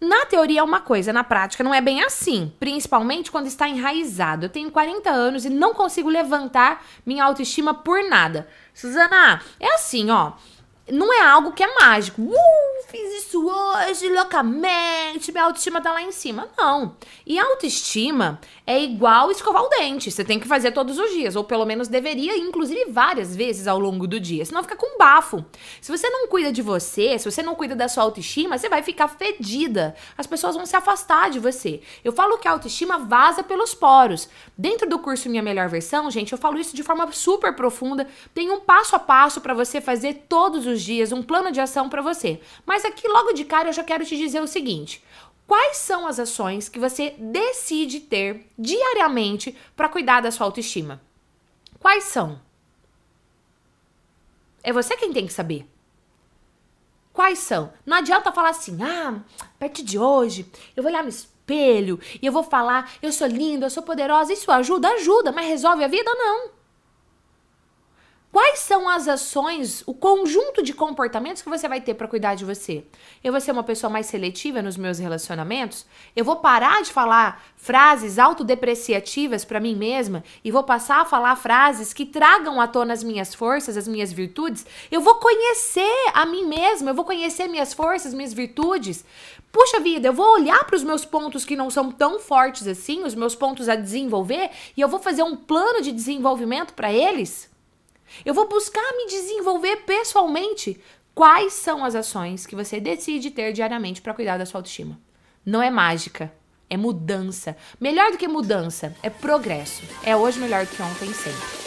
Na teoria é uma coisa, na prática não é bem assim, principalmente quando está enraizado. Eu tenho 40 anos e não consigo levantar minha autoestima por nada. Suzana, é assim, ó. Não é algo que é mágico. Uh, fiz isso hoje loucamente, minha autoestima tá lá em cima. Não. E autoestima é igual escovar o dente. Você tem que fazer todos os dias, ou pelo menos deveria, inclusive várias vezes ao longo do dia. Senão fica com bafo. Se você não cuida de você, se você não cuida da sua autoestima, você vai ficar fedida. As pessoas vão se afastar de você. Eu falo que a autoestima vaza pelos poros. Dentro do curso Minha Melhor Versão, gente, eu falo isso de forma super profunda. Tem um passo a passo para você fazer todos os dias, um plano de ação para você. Mas mas aqui logo de cara eu já quero te dizer o seguinte: quais são as ações que você decide ter diariamente para cuidar da sua autoestima? Quais são? É você quem tem que saber. Quais são? Não adianta falar assim, ah, a partir de hoje eu vou olhar no espelho e eu vou falar, eu sou linda, eu sou poderosa. Isso ajuda? Ajuda, mas resolve a vida? Não. Quais são as ações, o conjunto de comportamentos que você vai ter para cuidar de você? Eu vou ser uma pessoa mais seletiva nos meus relacionamentos? Eu vou parar de falar frases autodepreciativas para mim mesma e vou passar a falar frases que tragam à tona as minhas forças, as minhas virtudes? Eu vou conhecer a mim mesma, eu vou conhecer minhas forças, minhas virtudes. Puxa vida, eu vou olhar para os meus pontos que não são tão fortes assim, os meus pontos a desenvolver, e eu vou fazer um plano de desenvolvimento para eles? Eu vou buscar me desenvolver pessoalmente. Quais são as ações que você decide ter diariamente para cuidar da sua autoestima? Não é mágica, é mudança. Melhor do que mudança, é progresso. É hoje melhor que ontem sempre.